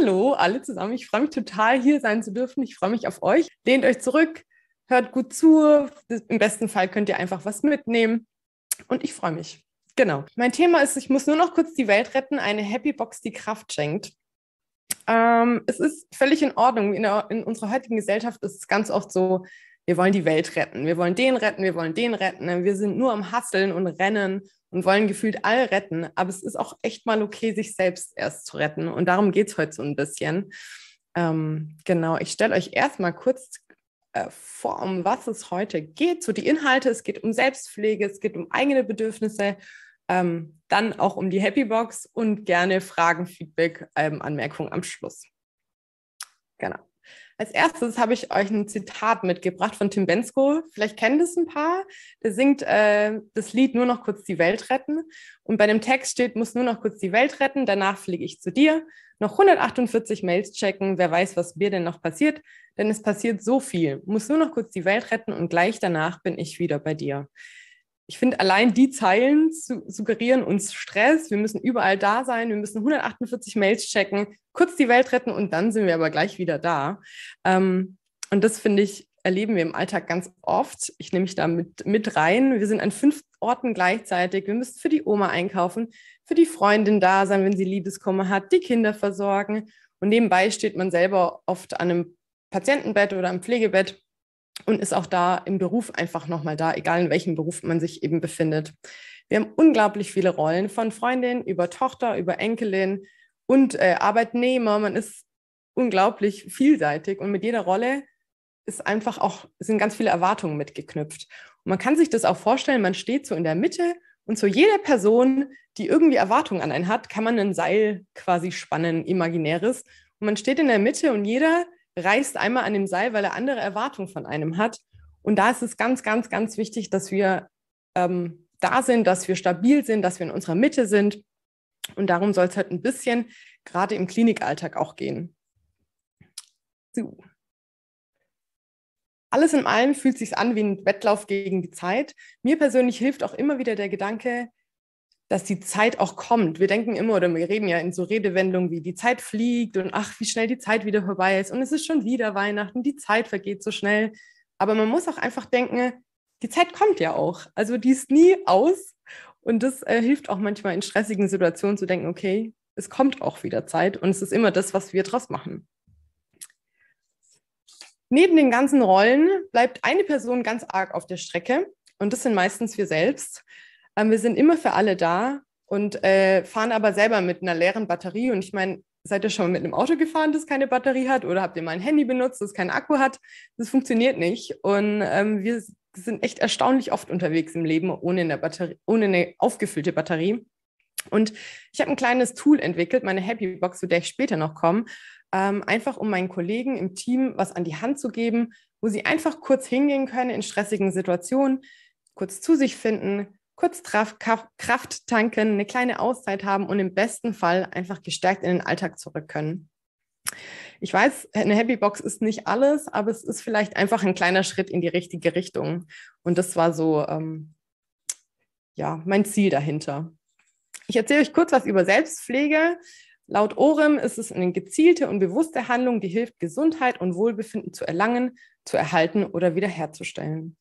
Hallo alle zusammen. Ich freue mich total, hier sein zu dürfen. Ich freue mich auf euch. Lehnt euch zurück, hört gut zu. Im besten Fall könnt ihr einfach was mitnehmen. Und ich freue mich. Genau. Mein Thema ist, ich muss nur noch kurz die Welt retten, eine Happy Box, die Kraft schenkt. Ähm, es ist völlig in Ordnung. In, der, in unserer heutigen Gesellschaft ist es ganz oft so, wir wollen die Welt retten, wir wollen den retten, wir wollen den retten. Wir sind nur am Hasseln und Rennen und wollen gefühlt all retten, aber es ist auch echt mal okay, sich selbst erst zu retten. Und darum geht es heute so ein bisschen. Ähm, genau, ich stelle euch erstmal kurz äh, vor, um was es heute geht. So die Inhalte, es geht um Selbstpflege, es geht um eigene Bedürfnisse, ähm, dann auch um die Happy Box und gerne Fragen, Feedback, ähm, Anmerkungen am Schluss. Genau. Als erstes habe ich euch ein Zitat mitgebracht von Tim Bensko. Vielleicht kennt es ein paar. Der singt äh, das Lied Nur noch kurz die Welt retten. Und bei dem Text steht, muss nur noch kurz die Welt retten, danach fliege ich zu dir. Noch 148 Mails checken, wer weiß, was mir denn noch passiert. Denn es passiert so viel. Muss nur noch kurz die Welt retten und gleich danach bin ich wieder bei dir ich finde, allein die Zeilen suggerieren uns Stress. Wir müssen überall da sein. Wir müssen 148 Mails checken, kurz die Welt retten und dann sind wir aber gleich wieder da. Ähm, und das finde ich, erleben wir im Alltag ganz oft. Ich nehme mich da mit, mit rein. Wir sind an fünf Orten gleichzeitig. Wir müssen für die Oma einkaufen, für die Freundin da sein, wenn sie Liebeskummer hat, die Kinder versorgen. Und nebenbei steht man selber oft an einem Patientenbett oder am Pflegebett und ist auch da im Beruf einfach nochmal da, egal in welchem Beruf man sich eben befindet. Wir haben unglaublich viele Rollen von Freundin über Tochter, über Enkelin und äh, Arbeitnehmer. Man ist unglaublich vielseitig und mit jeder Rolle ist einfach auch, sind ganz viele Erwartungen mitgeknüpft. Und man kann sich das auch vorstellen, man steht so in der Mitte und zu jeder Person, die irgendwie Erwartungen an einen hat, kann man ein Seil quasi spannen, imaginäres. Und man steht in der Mitte und jeder reißt einmal an dem Seil, weil er andere Erwartungen von einem hat. Und da ist es ganz, ganz, ganz wichtig, dass wir ähm, da sind, dass wir stabil sind, dass wir in unserer Mitte sind. Und darum soll es halt ein bisschen gerade im Klinikalltag auch gehen. So. Alles in allem fühlt sich an wie ein Wettlauf gegen die Zeit. Mir persönlich hilft auch immer wieder der Gedanke, dass die Zeit auch kommt. Wir denken immer oder wir reden ja in so Redewendungen wie die Zeit fliegt und ach, wie schnell die Zeit wieder vorbei ist und es ist schon wieder Weihnachten, die Zeit vergeht so schnell. Aber man muss auch einfach denken, die Zeit kommt ja auch. Also die ist nie aus und das äh, hilft auch manchmal in stressigen Situationen zu denken, okay, es kommt auch wieder Zeit und es ist immer das, was wir draus machen. Neben den ganzen Rollen bleibt eine Person ganz arg auf der Strecke und das sind meistens wir selbst. Ähm, wir sind immer für alle da und äh, fahren aber selber mit einer leeren Batterie. Und ich meine, seid ihr schon mal mit einem Auto gefahren, das keine Batterie hat? Oder habt ihr mal ein Handy benutzt, das keinen Akku hat? Das funktioniert nicht. Und ähm, wir sind echt erstaunlich oft unterwegs im Leben ohne eine, Batterie, ohne eine aufgefüllte Batterie. Und ich habe ein kleines Tool entwickelt, meine Happy Box, zu der ich später noch komme, ähm, einfach um meinen Kollegen im Team was an die Hand zu geben, wo sie einfach kurz hingehen können in stressigen Situationen, kurz zu sich finden, kurz Kraft tanken, eine kleine Auszeit haben und im besten Fall einfach gestärkt in den Alltag zurück können. Ich weiß, eine Happybox ist nicht alles, aber es ist vielleicht einfach ein kleiner Schritt in die richtige Richtung. Und das war so, ähm, ja, mein Ziel dahinter. Ich erzähle euch kurz was über Selbstpflege. Laut OREM ist es eine gezielte und bewusste Handlung, die hilft, Gesundheit und Wohlbefinden zu erlangen, zu erhalten oder wiederherzustellen.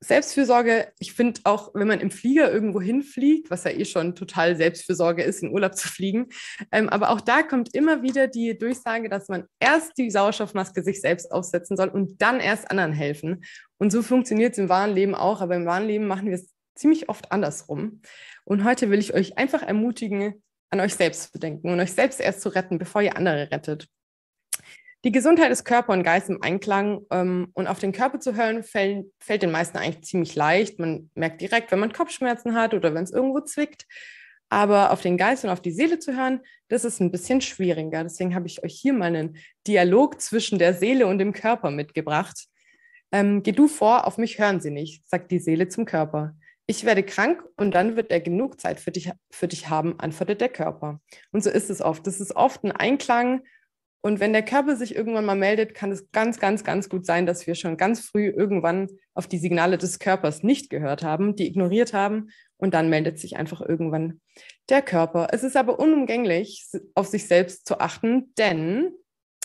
Selbstfürsorge, ich finde auch, wenn man im Flieger irgendwo hinfliegt, was ja eh schon total Selbstfürsorge ist, in Urlaub zu fliegen, ähm, aber auch da kommt immer wieder die Durchsage, dass man erst die Sauerstoffmaske sich selbst aufsetzen soll und dann erst anderen helfen. Und so funktioniert es im wahren Leben auch, aber im wahren Leben machen wir es ziemlich oft andersrum. Und heute will ich euch einfach ermutigen, an euch selbst zu denken und euch selbst erst zu retten, bevor ihr andere rettet. Die Gesundheit ist Körper und Geist im Einklang ähm, und auf den Körper zu hören fällt, fällt den meisten eigentlich ziemlich leicht. Man merkt direkt, wenn man Kopfschmerzen hat oder wenn es irgendwo zwickt. Aber auf den Geist und auf die Seele zu hören, das ist ein bisschen schwieriger. Deswegen habe ich euch hier mal einen Dialog zwischen der Seele und dem Körper mitgebracht. Ähm, geh du vor, auf mich hören sie nicht, sagt die Seele zum Körper. Ich werde krank und dann wird er genug Zeit für dich, für dich haben, antwortet der Körper. Und so ist es oft. Das ist oft ein Einklang und wenn der Körper sich irgendwann mal meldet, kann es ganz, ganz, ganz gut sein, dass wir schon ganz früh irgendwann auf die Signale des Körpers nicht gehört haben, die ignoriert haben und dann meldet sich einfach irgendwann der Körper. Es ist aber unumgänglich, auf sich selbst zu achten, denn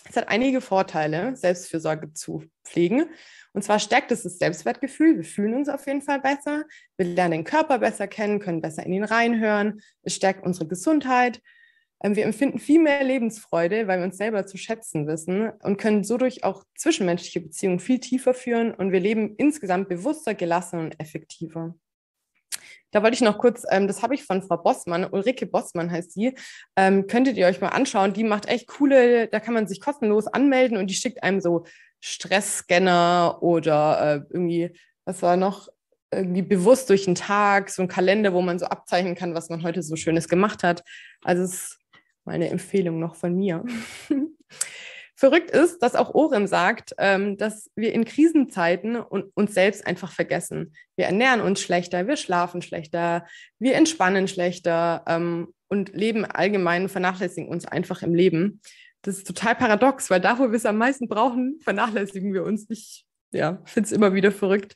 es hat einige Vorteile, Selbstfürsorge zu pflegen. Und zwar stärkt es das Selbstwertgefühl. Wir fühlen uns auf jeden Fall besser. Wir lernen den Körper besser kennen, können besser in ihn reinhören. Es stärkt unsere Gesundheit. Ähm, wir empfinden viel mehr Lebensfreude, weil wir uns selber zu schätzen wissen und können so durch auch zwischenmenschliche Beziehungen viel tiefer führen und wir leben insgesamt bewusster, gelassener und effektiver. Da wollte ich noch kurz, ähm, das habe ich von Frau Bossmann, Ulrike Bossmann heißt sie, ähm, könntet ihr euch mal anschauen. Die macht echt coole, da kann man sich kostenlos anmelden und die schickt einem so Stressscanner oder äh, irgendwie, was war noch, irgendwie bewusst durch den Tag, so ein Kalender, wo man so abzeichnen kann, was man heute so Schönes gemacht hat. Also es ist Mal eine Empfehlung noch von mir. Verrückt ist, dass auch Orem sagt, ähm, dass wir in Krisenzeiten uns selbst einfach vergessen. Wir ernähren uns schlechter, wir schlafen schlechter, wir entspannen schlechter ähm, und leben allgemein, vernachlässigen uns einfach im Leben. Das ist total paradox, weil da, wo wir es am meisten brauchen, vernachlässigen wir uns. Ich ja, finde es immer wieder verrückt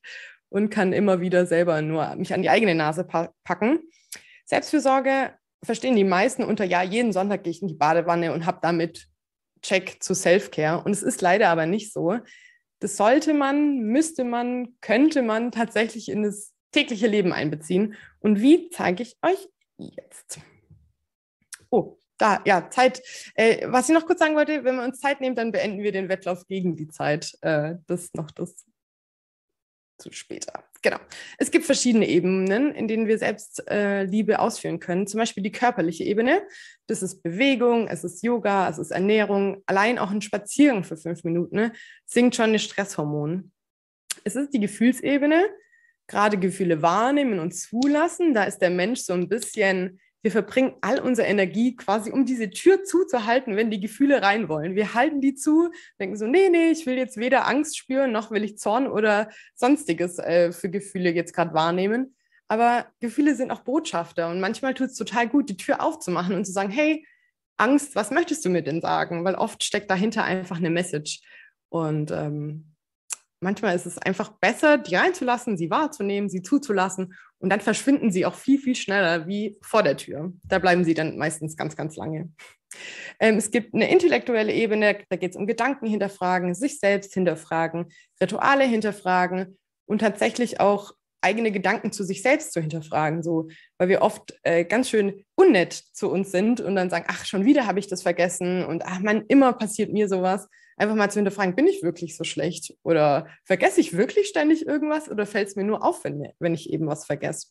und kann immer wieder selber nur mich an die eigene Nase packen. Selbstfürsorge verstehen die meisten unter, ja, jeden Sonntag gehe ich in die Badewanne und habe damit Check zu Self-Care. Und es ist leider aber nicht so. Das sollte man, müsste man, könnte man tatsächlich in das tägliche Leben einbeziehen. Und wie zeige ich euch jetzt? Oh, da, ja, Zeit. Äh, was ich noch kurz sagen wollte, wenn wir uns Zeit nehmen, dann beenden wir den Wettlauf gegen die Zeit. Äh, das noch das zu später. Genau. Es gibt verschiedene Ebenen, in denen wir Selbstliebe äh, ausführen können. Zum Beispiel die körperliche Ebene. Das ist Bewegung, es ist Yoga, es ist Ernährung. Allein auch ein Spaziergang für fünf Minuten ne, sinkt schon das Stresshormon. Es ist die Gefühlsebene. Gerade Gefühle wahrnehmen und zulassen. Da ist der Mensch so ein bisschen wir verbringen all unsere Energie quasi, um diese Tür zuzuhalten, wenn die Gefühle rein wollen. Wir halten die zu, denken so, nee, nee, ich will jetzt weder Angst spüren, noch will ich Zorn oder sonstiges äh, für Gefühle jetzt gerade wahrnehmen. Aber Gefühle sind auch Botschafter und manchmal tut es total gut, die Tür aufzumachen und zu sagen, hey, Angst, was möchtest du mir denn sagen? Weil oft steckt dahinter einfach eine Message. Und ähm, manchmal ist es einfach besser, die reinzulassen, sie wahrzunehmen, sie zuzulassen und dann verschwinden sie auch viel, viel schneller wie vor der Tür. Da bleiben sie dann meistens ganz, ganz lange. Ähm, es gibt eine intellektuelle Ebene, da geht es um Gedanken hinterfragen, sich selbst hinterfragen, Rituale hinterfragen und tatsächlich auch eigene Gedanken zu sich selbst zu hinterfragen, so, weil wir oft äh, ganz schön unnett zu uns sind und dann sagen, ach, schon wieder habe ich das vergessen und ach man, immer passiert mir sowas einfach mal zu hinterfragen, bin ich wirklich so schlecht oder vergesse ich wirklich ständig irgendwas oder fällt es mir nur auf, wenn, wenn ich eben was vergesse?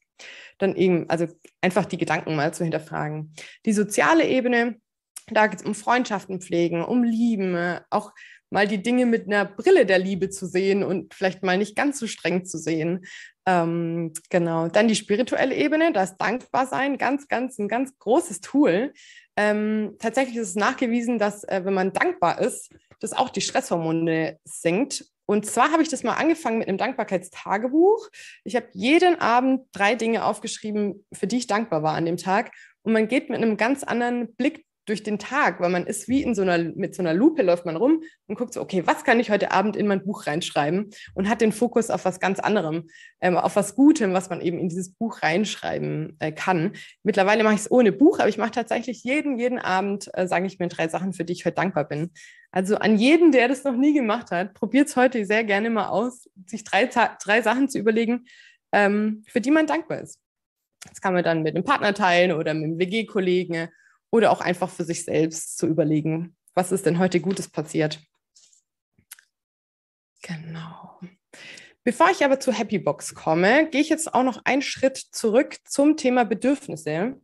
Dann eben, also einfach die Gedanken mal zu hinterfragen. Die soziale Ebene, da geht es um Freundschaften pflegen, um Lieben, auch mal die Dinge mit einer Brille der Liebe zu sehen und vielleicht mal nicht ganz so streng zu sehen. Ähm, genau. Dann die spirituelle Ebene, das Dankbarsein, ganz, ganz, ein ganz großes Tool. Ähm, tatsächlich ist es nachgewiesen, dass äh, wenn man dankbar ist, das auch die Stresshormone senkt. Und zwar habe ich das mal angefangen mit einem Dankbarkeitstagebuch. Ich habe jeden Abend drei Dinge aufgeschrieben, für die ich dankbar war an dem Tag. Und man geht mit einem ganz anderen Blick durch den Tag, weil man ist wie in so einer, mit so einer Lupe läuft man rum und guckt so, okay, was kann ich heute Abend in mein Buch reinschreiben und hat den Fokus auf was ganz anderem, ähm, auf was Gutem, was man eben in dieses Buch reinschreiben äh, kann. Mittlerweile mache ich es ohne Buch, aber ich mache tatsächlich jeden, jeden Abend, äh, sage ich mir drei Sachen, für die ich heute dankbar bin. Also an jeden, der das noch nie gemacht hat, probiert es heute sehr gerne mal aus, sich drei, drei Sachen zu überlegen, ähm, für die man dankbar ist. Das kann man dann mit einem Partner teilen oder mit einem WG-Kollegen oder auch einfach für sich selbst zu überlegen, was ist denn heute Gutes passiert. Genau. Bevor ich aber zur Happybox komme, gehe ich jetzt auch noch einen Schritt zurück zum Thema Bedürfnisse.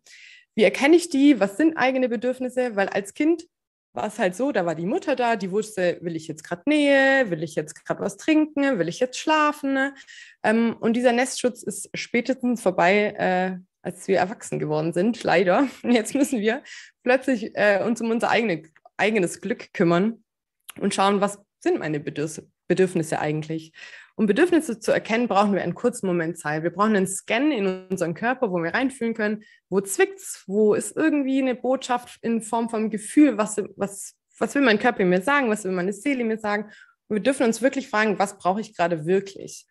Wie erkenne ich die? Was sind eigene Bedürfnisse? Weil als Kind war es halt so, da war die Mutter da, die wusste, will ich jetzt gerade Nähe, will ich jetzt gerade was trinken, will ich jetzt schlafen. Ähm, und dieser Nestschutz ist spätestens vorbei, äh, als wir erwachsen geworden sind, leider. Und Jetzt müssen wir plötzlich äh, uns um unser eigene, eigenes Glück kümmern und schauen, was sind meine Bedürf Bedürfnisse eigentlich. Um Bedürfnisse zu erkennen, brauchen wir einen kurzen Moment Zeit. Wir brauchen einen Scan in unseren Körper, wo wir reinfühlen können, wo zwickt's, wo ist irgendwie eine Botschaft in Form von Gefühl, was, was, was will mein Körper mir sagen, was will meine Seele mir sagen. Und wir dürfen uns wirklich fragen, was brauche ich gerade wirklich?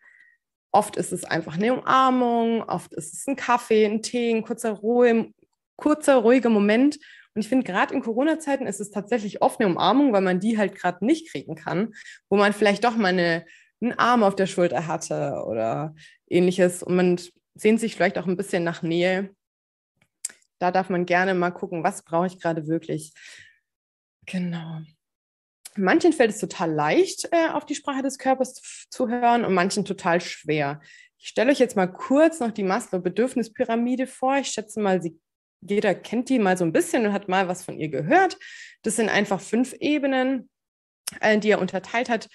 Oft ist es einfach eine Umarmung, oft ist es ein Kaffee, ein Tee, ein kurzer, Ruhe, kurzer ruhiger Moment. Und ich finde, gerade in Corona-Zeiten ist es tatsächlich oft eine Umarmung, weil man die halt gerade nicht kriegen kann, wo man vielleicht doch mal eine, einen Arm auf der Schulter hatte oder ähnliches. Und man sehnt sich vielleicht auch ein bisschen nach Nähe. Da darf man gerne mal gucken, was brauche ich gerade wirklich. Genau. Manchen fällt es total leicht, äh, auf die Sprache des Körpers zu, hören und manchen total schwer. Ich stelle euch jetzt mal kurz noch die Maslow-Bedürfnispyramide vor. Ich schätze mal, sie, jeder kennt die mal so ein bisschen und hat mal was von ihr gehört. Das sind einfach fünf Ebenen, äh, die er unterteilt hat,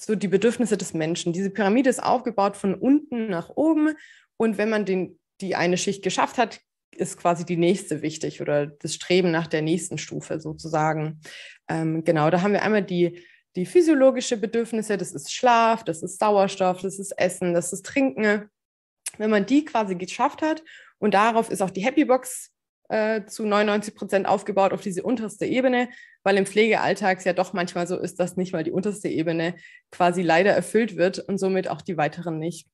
so die Bedürfnisse des Menschen. Diese Pyramide ist aufgebaut von unten nach oben. Und wenn man den, die eine Schicht geschafft hat, ist quasi die nächste wichtig oder das Streben nach der nächsten Stufe sozusagen. Ähm, genau, da haben wir einmal die, die physiologische Bedürfnisse, das ist Schlaf, das ist Sauerstoff, das ist Essen, das ist Trinken. Wenn man die quasi geschafft hat und darauf ist auch die Happy Box äh, zu 99 Prozent aufgebaut auf diese unterste Ebene, weil im Pflegealltag es ja doch manchmal so ist, dass nicht mal die unterste Ebene quasi leider erfüllt wird und somit auch die weiteren nicht.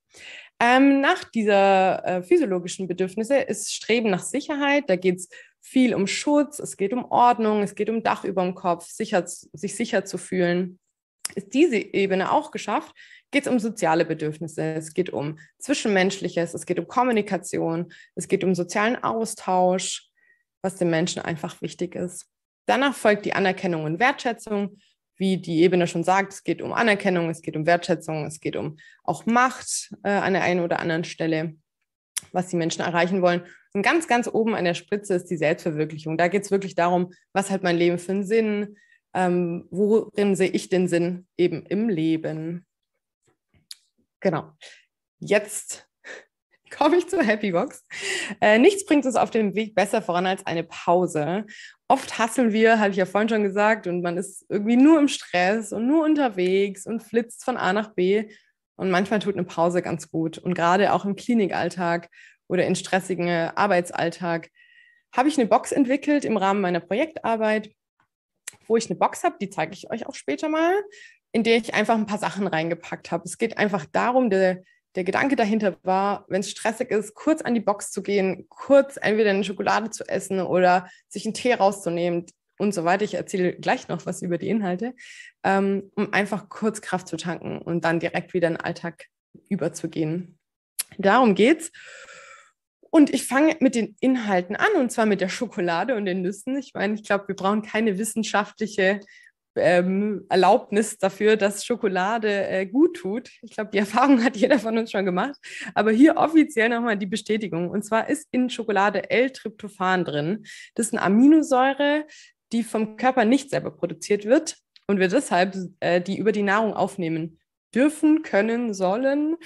Ähm, nach dieser äh, physiologischen Bedürfnisse ist Streben nach Sicherheit. Da geht es viel um Schutz, es geht um Ordnung, es geht um Dach über dem Kopf, sicher, sich sicher zu fühlen ist diese Ebene auch geschafft, geht es um soziale Bedürfnisse, es geht um Zwischenmenschliches, es geht um Kommunikation, es geht um sozialen Austausch, was den Menschen einfach wichtig ist. Danach folgt die Anerkennung und Wertschätzung, wie die Ebene schon sagt, es geht um Anerkennung, es geht um Wertschätzung, es geht um auch Macht äh, an der einen oder anderen Stelle, was die Menschen erreichen wollen. Und ganz, ganz oben an der Spitze ist die Selbstverwirklichung. Da geht es wirklich darum, was hat mein Leben für einen Sinn, ähm, worin sehe ich den Sinn eben im Leben? Genau. Jetzt komme ich zur Happy Box. Äh, nichts bringt uns auf dem Weg besser voran als eine Pause. Oft hasseln wir, habe ich ja vorhin schon gesagt, und man ist irgendwie nur im Stress und nur unterwegs und flitzt von A nach B. Und manchmal tut eine Pause ganz gut. Und gerade auch im Klinikalltag oder in stressigen Arbeitsalltag habe ich eine Box entwickelt im Rahmen meiner Projektarbeit, wo ich eine Box habe, die zeige ich euch auch später mal, in der ich einfach ein paar Sachen reingepackt habe. Es geht einfach darum, der, der Gedanke dahinter war, wenn es stressig ist, kurz an die Box zu gehen, kurz entweder eine Schokolade zu essen oder sich einen Tee rauszunehmen und so weiter. Ich erzähle gleich noch was über die Inhalte, ähm, um einfach kurz Kraft zu tanken und dann direkt wieder in den Alltag überzugehen. Darum geht's. Und ich fange mit den Inhalten an, und zwar mit der Schokolade und den Nüssen. Ich meine, ich glaube, wir brauchen keine wissenschaftliche ähm, Erlaubnis dafür, dass Schokolade äh, gut tut. Ich glaube, die Erfahrung hat jeder von uns schon gemacht. Aber hier offiziell nochmal die Bestätigung. Und zwar ist in Schokolade L-Tryptophan drin. Das ist eine Aminosäure, die vom Körper nicht selber produziert wird und wir deshalb äh, die über die Nahrung aufnehmen dürfen, können, sollen.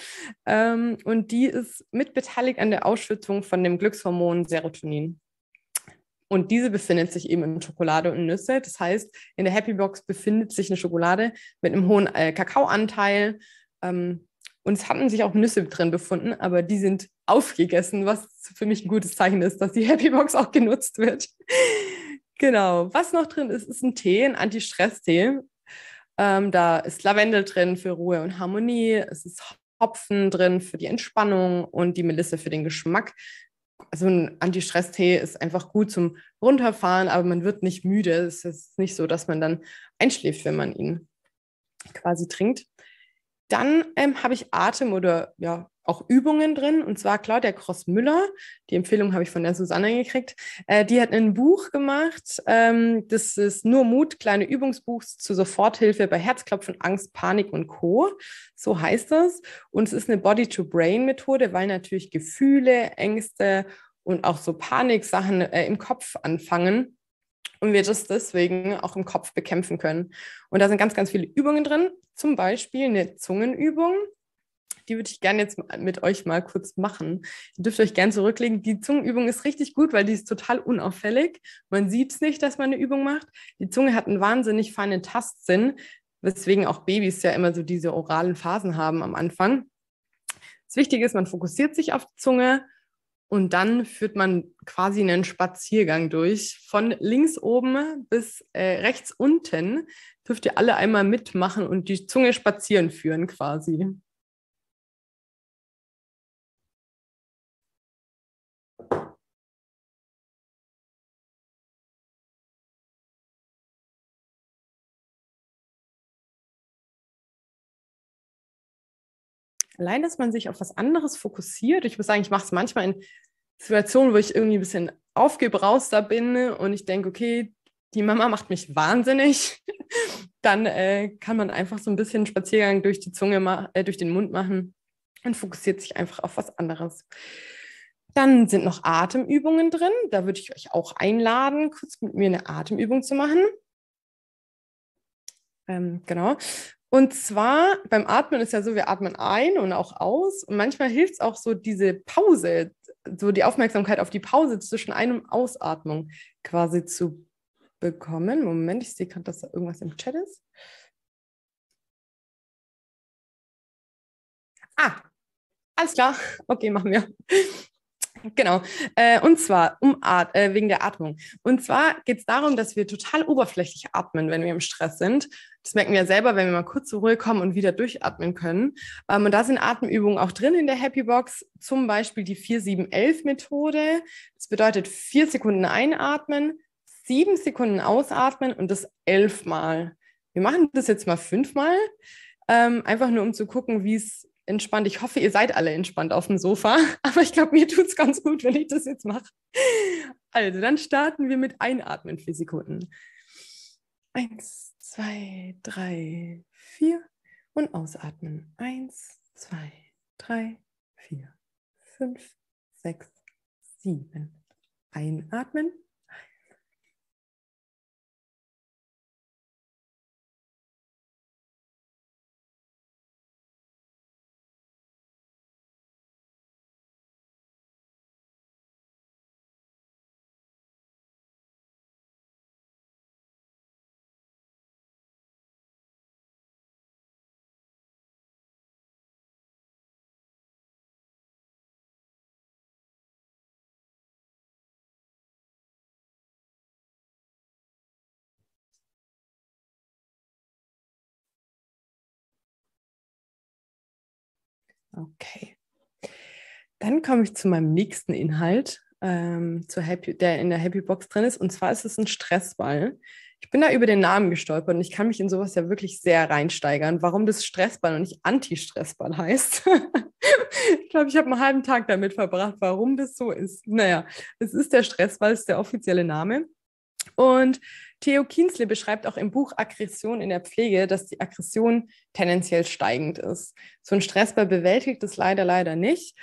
Ähm, und die ist mitbeteiligt an der Ausschüttung von dem Glückshormon Serotonin. Und diese befindet sich eben in Schokolade und Nüsse. Das heißt, in der Happy Box befindet sich eine Schokolade mit einem hohen äh, Kakaoanteil. Ähm, und es hatten sich auch Nüsse drin befunden, aber die sind aufgegessen, was für mich ein gutes Zeichen ist, dass die Happy Box auch genutzt wird. genau. Was noch drin ist, ist ein Tee, ein Anti-Stress-Tee. Ähm, da ist Lavendel drin für Ruhe und Harmonie. Es ist Hopfen drin für die Entspannung und die Melisse für den Geschmack. Also ein Anti-Stress-Tee ist einfach gut zum Runterfahren, aber man wird nicht müde. Es ist nicht so, dass man dann einschläft, wenn man ihn quasi trinkt. Dann ähm, habe ich Atem oder ja, auch Übungen drin. Und zwar Claudia Cross müller die Empfehlung habe ich von der Susanne gekriegt. Äh, die hat ein Buch gemacht, ähm, das ist Nur Mut, kleine Übungsbuchs zur Soforthilfe bei Herzklopfen, Angst, Panik und Co. So heißt das. Und es ist eine Body-to-Brain-Methode, weil natürlich Gefühle, Ängste und auch so Paniksachen äh, im Kopf anfangen und wir das deswegen auch im Kopf bekämpfen können. Und da sind ganz, ganz viele Übungen drin, zum Beispiel eine Zungenübung. Die würde ich gerne jetzt mit euch mal kurz machen. Ihr dürft euch gerne zurücklegen. Die Zungenübung ist richtig gut, weil die ist total unauffällig. Man sieht es nicht, dass man eine Übung macht. Die Zunge hat einen wahnsinnig feinen Tastsinn, weswegen auch Babys ja immer so diese oralen Phasen haben am Anfang. Das Wichtige ist, man fokussiert sich auf die Zunge, und dann führt man quasi einen Spaziergang durch. Von links oben bis äh, rechts unten dürft ihr alle einmal mitmachen und die Zunge spazieren führen quasi. allein, dass man sich auf was anderes fokussiert. Ich muss sagen, ich mache es manchmal in Situationen, wo ich irgendwie ein bisschen aufgebrauster bin und ich denke, okay, die Mama macht mich wahnsinnig. Dann äh, kann man einfach so ein bisschen Spaziergang durch die Zunge, äh, durch den Mund machen und fokussiert sich einfach auf was anderes. Dann sind noch Atemübungen drin. Da würde ich euch auch einladen, kurz mit mir eine Atemübung zu machen. Ähm, genau. Und zwar beim Atmen ist ja so, wir atmen ein und auch aus. Und manchmal hilft es auch so, diese Pause, so die Aufmerksamkeit auf die Pause zwischen Ein- und Ausatmung quasi zu bekommen. Moment, ich sehe gerade, dass da irgendwas im Chat ist. Ah, alles klar. Okay, machen wir genau. Äh, und zwar um At äh, wegen der Atmung. Und zwar geht es darum, dass wir total oberflächlich atmen, wenn wir im Stress sind. Das merken wir ja selber, wenn wir mal kurz zur Ruhe kommen und wieder durchatmen können. Ähm, und da sind Atemübungen auch drin in der Happy Box, zum Beispiel die 4-7-11-Methode. Das bedeutet vier Sekunden einatmen, sieben Sekunden ausatmen und das elfmal. Wir machen das jetzt mal fünfmal, ähm, einfach nur um zu gucken, wie es entspannt. Ich hoffe, ihr seid alle entspannt auf dem Sofa, aber ich glaube, mir tut es ganz gut, wenn ich das jetzt mache. Also, dann starten wir mit Einatmen für Sekunden. Eins, zwei, drei, vier und ausatmen. Eins, zwei, drei, vier, fünf, sechs, sieben. Einatmen. Okay. Dann komme ich zu meinem nächsten Inhalt, ähm, zu Happy, der in der Happy Box drin ist. Und zwar ist es ein Stressball. Ich bin da über den Namen gestolpert und ich kann mich in sowas ja wirklich sehr reinsteigern, warum das Stressball und nicht Anti-Stressball heißt. ich glaube, ich habe einen halben Tag damit verbracht, warum das so ist. Naja, es ist der Stressball, ist der offizielle Name. Und Theo Kienzle beschreibt auch im Buch Aggression in der Pflege, dass die Aggression tendenziell steigend ist. So ein Stressball bewältigt es leider, leider nicht.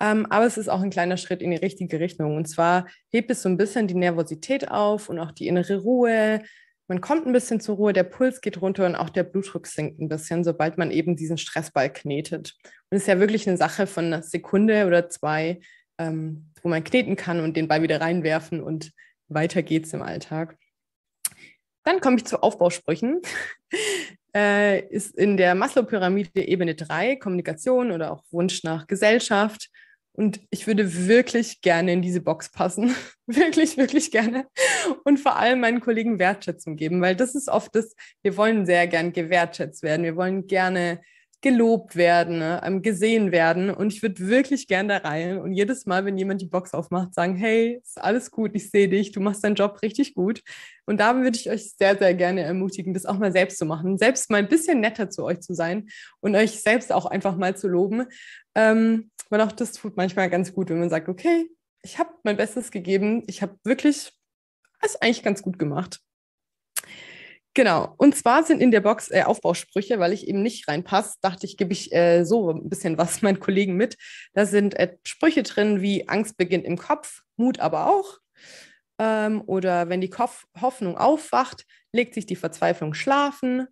Ähm, aber es ist auch ein kleiner Schritt in die richtige Richtung. Und zwar hebt es so ein bisschen die Nervosität auf und auch die innere Ruhe. Man kommt ein bisschen zur Ruhe, der Puls geht runter und auch der Blutdruck sinkt ein bisschen, sobald man eben diesen Stressball knetet. Und es ist ja wirklich eine Sache von einer Sekunde oder zwei, ähm, wo man kneten kann und den Ball wieder reinwerfen und weiter geht's im Alltag. Dann komme ich zu Aufbausprüchen. äh, ist in der Maslow-Pyramide Ebene 3 Kommunikation oder auch Wunsch nach Gesellschaft. Und ich würde wirklich gerne in diese Box passen. wirklich, wirklich gerne. Und vor allem meinen Kollegen Wertschätzung geben, weil das ist oft das, wir wollen sehr gern gewertschätzt werden. Wir wollen gerne gelobt werden, ne, ähm, gesehen werden. Und ich würde wirklich gern da rein. Und jedes Mal, wenn jemand die Box aufmacht, sagen, hey, ist alles gut, ich sehe dich, du machst deinen Job richtig gut. Und da würde ich euch sehr, sehr gerne ermutigen, das auch mal selbst zu machen, selbst mal ein bisschen netter zu euch zu sein und euch selbst auch einfach mal zu loben. Ähm, weil auch das tut manchmal ganz gut, wenn man sagt, okay, ich habe mein Bestes gegeben, ich habe wirklich alles eigentlich ganz gut gemacht. Genau. Und zwar sind in der Box äh, Aufbausprüche, weil ich eben nicht reinpasse. Dachte ich, gebe ich äh, so ein bisschen was meinen Kollegen mit. Da sind äh, Sprüche drin wie Angst beginnt im Kopf, Mut aber auch. Ähm, oder wenn die Kopf Hoffnung aufwacht, legt sich die Verzweiflung schlafen.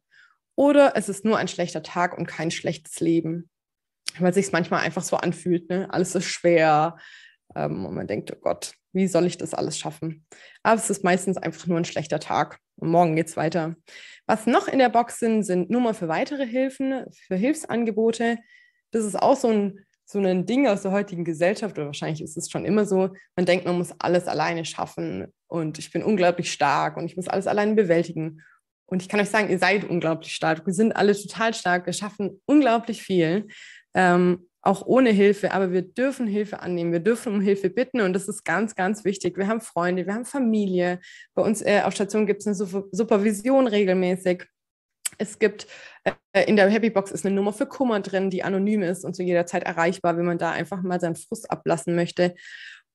Oder es ist nur ein schlechter Tag und kein schlechtes Leben. Weil sich manchmal einfach so anfühlt, ne? alles ist schwer. Ähm, und man denkt, oh Gott, wie soll ich das alles schaffen? Aber es ist meistens einfach nur ein schlechter Tag. Und morgen geht's weiter. Was noch in der Box sind, sind Nummer für weitere Hilfen, für Hilfsangebote. Das ist auch so ein, so ein Ding aus der heutigen Gesellschaft, oder wahrscheinlich ist es schon immer so. Man denkt, man muss alles alleine schaffen und ich bin unglaublich stark und ich muss alles alleine bewältigen. Und ich kann euch sagen, ihr seid unglaublich stark. Wir sind alle total stark. Wir schaffen unglaublich viel. Ähm, auch ohne Hilfe, aber wir dürfen Hilfe annehmen, wir dürfen um Hilfe bitten und das ist ganz, ganz wichtig. Wir haben Freunde, wir haben Familie. Bei uns äh, auf Station gibt es eine Su Supervision regelmäßig. Es gibt äh, in der Happybox ist eine Nummer für Kummer drin, die anonym ist und zu jeder Zeit erreichbar, wenn man da einfach mal seinen Frust ablassen möchte.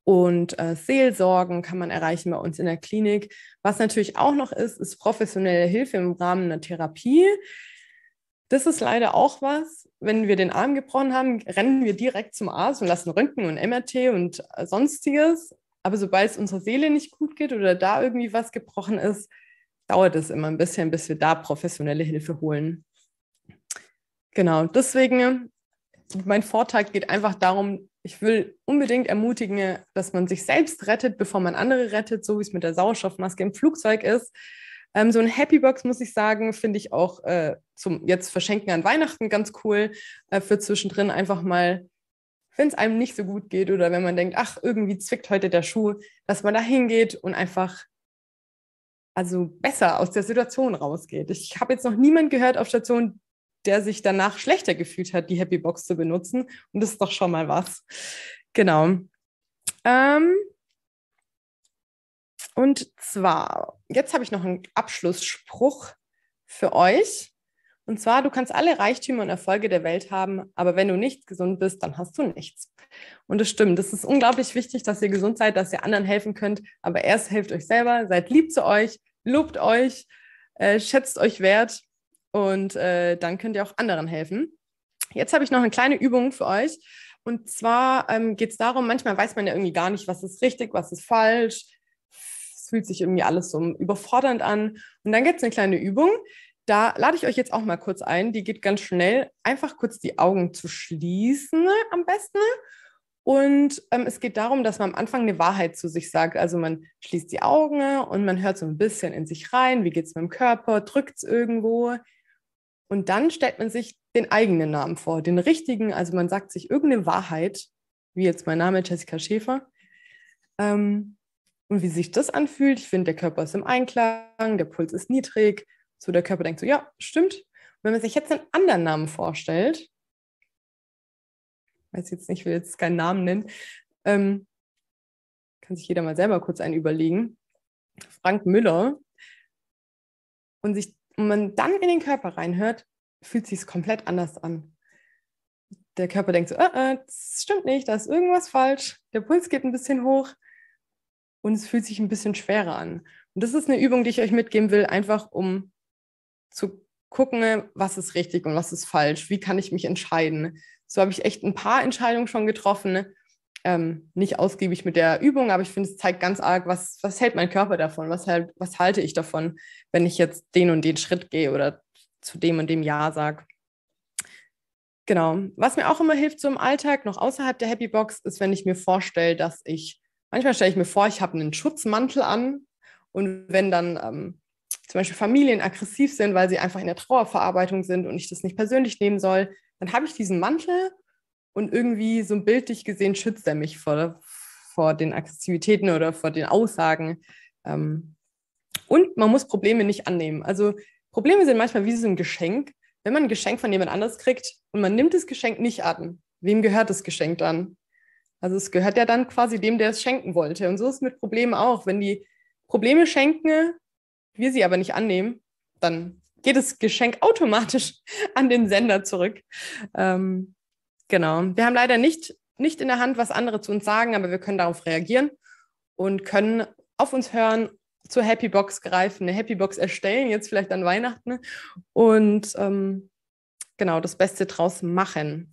Und äh, Seelsorgen kann man erreichen bei uns in der Klinik. Was natürlich auch noch ist, ist professionelle Hilfe im Rahmen einer Therapie. Das ist leider auch was. Wenn wir den Arm gebrochen haben, rennen wir direkt zum Arzt und lassen Röntgen und MRT und äh, sonstiges. Aber sobald es unserer Seele nicht gut geht oder da irgendwie was gebrochen ist, dauert es immer ein bisschen, bis wir da professionelle Hilfe holen. Genau, deswegen, mein Vortrag geht einfach darum, ich will unbedingt ermutigen, dass man sich selbst rettet, bevor man andere rettet, so wie es mit der Sauerstoffmaske im Flugzeug ist. Ähm, so eine Happy Box, muss ich sagen, finde ich auch äh, zum jetzt Verschenken an Weihnachten ganz cool. Äh, für zwischendrin einfach mal, wenn es einem nicht so gut geht oder wenn man denkt, ach, irgendwie zwickt heute der Schuh, dass man da hingeht und einfach also besser aus der Situation rausgeht. Ich habe jetzt noch niemand gehört auf Station, der sich danach schlechter gefühlt hat, die Happy Box zu benutzen. Und das ist doch schon mal was. Genau. Ähm, und zwar, jetzt habe ich noch einen Abschlussspruch für euch. Und zwar, du kannst alle Reichtümer und Erfolge der Welt haben, aber wenn du nicht gesund bist, dann hast du nichts. Und das stimmt. Das ist unglaublich wichtig, dass ihr gesund seid, dass ihr anderen helfen könnt. Aber erst helft euch selber, seid lieb zu euch, lobt euch, äh, schätzt euch wert und äh, dann könnt ihr auch anderen helfen. Jetzt habe ich noch eine kleine Übung für euch. Und zwar ähm, geht es darum, manchmal weiß man ja irgendwie gar nicht, was ist richtig, was ist falsch, fühlt sich irgendwie alles so überfordernd an. Und dann gibt es eine kleine Übung. Da lade ich euch jetzt auch mal kurz ein. Die geht ganz schnell. Einfach kurz die Augen zu schließen am besten. Und ähm, es geht darum, dass man am Anfang eine Wahrheit zu sich sagt. Also man schließt die Augen und man hört so ein bisschen in sich rein. Wie geht es mit dem Körper? Drückt es irgendwo? Und dann stellt man sich den eigenen Namen vor, den richtigen. Also man sagt sich irgendeine Wahrheit, wie jetzt mein Name Jessica Schäfer. Ähm, und wie sich das anfühlt, ich finde, der Körper ist im Einklang, der Puls ist niedrig, so der Körper denkt so, ja, stimmt. Und wenn man sich jetzt einen anderen Namen vorstellt, weiß jetzt nicht, ich will jetzt keinen Namen nennen, ähm, kann sich jeder mal selber kurz einen überlegen, Frank Müller, und sich und man dann in den Körper reinhört, fühlt sich es komplett anders an. Der Körper denkt so, äh, äh, das stimmt nicht, da ist irgendwas falsch, der Puls geht ein bisschen hoch, und es fühlt sich ein bisschen schwerer an. Und das ist eine Übung, die ich euch mitgeben will, einfach um zu gucken, was ist richtig und was ist falsch, wie kann ich mich entscheiden. So habe ich echt ein paar Entscheidungen schon getroffen. Ähm, nicht ausgiebig mit der Übung, aber ich finde, es zeigt ganz arg, was, was hält mein Körper davon, was, halt, was halte ich davon, wenn ich jetzt den und den Schritt gehe oder zu dem und dem Ja sage. Genau. Was mir auch immer hilft so im Alltag, noch außerhalb der Happy Box, ist, wenn ich mir vorstelle, dass ich manchmal stelle ich mir vor, ich habe einen Schutzmantel an und wenn dann ähm, zum Beispiel Familien aggressiv sind, weil sie einfach in der Trauerverarbeitung sind und ich das nicht persönlich nehmen soll, dann habe ich diesen Mantel und irgendwie so ein bildlich gesehen schützt er mich vor, vor den Aggressivitäten oder vor den Aussagen. Ähm, und man muss Probleme nicht annehmen. Also Probleme sind manchmal wie so ein Geschenk. Wenn man ein Geschenk von jemand anders kriegt und man nimmt das Geschenk nicht an, wem gehört das Geschenk dann? Also es gehört ja dann quasi dem, der es schenken wollte. Und so ist es mit Problemen auch. Wenn die Probleme schenken, wir sie aber nicht annehmen, dann geht das Geschenk automatisch an den Sender zurück. Ähm, genau. Wir haben leider nicht, nicht in der Hand, was andere zu uns sagen, aber wir können darauf reagieren und können auf uns hören, zur Happy Box greifen, eine Happy Box erstellen, jetzt vielleicht an Weihnachten ne? und ähm, genau das Beste draus machen.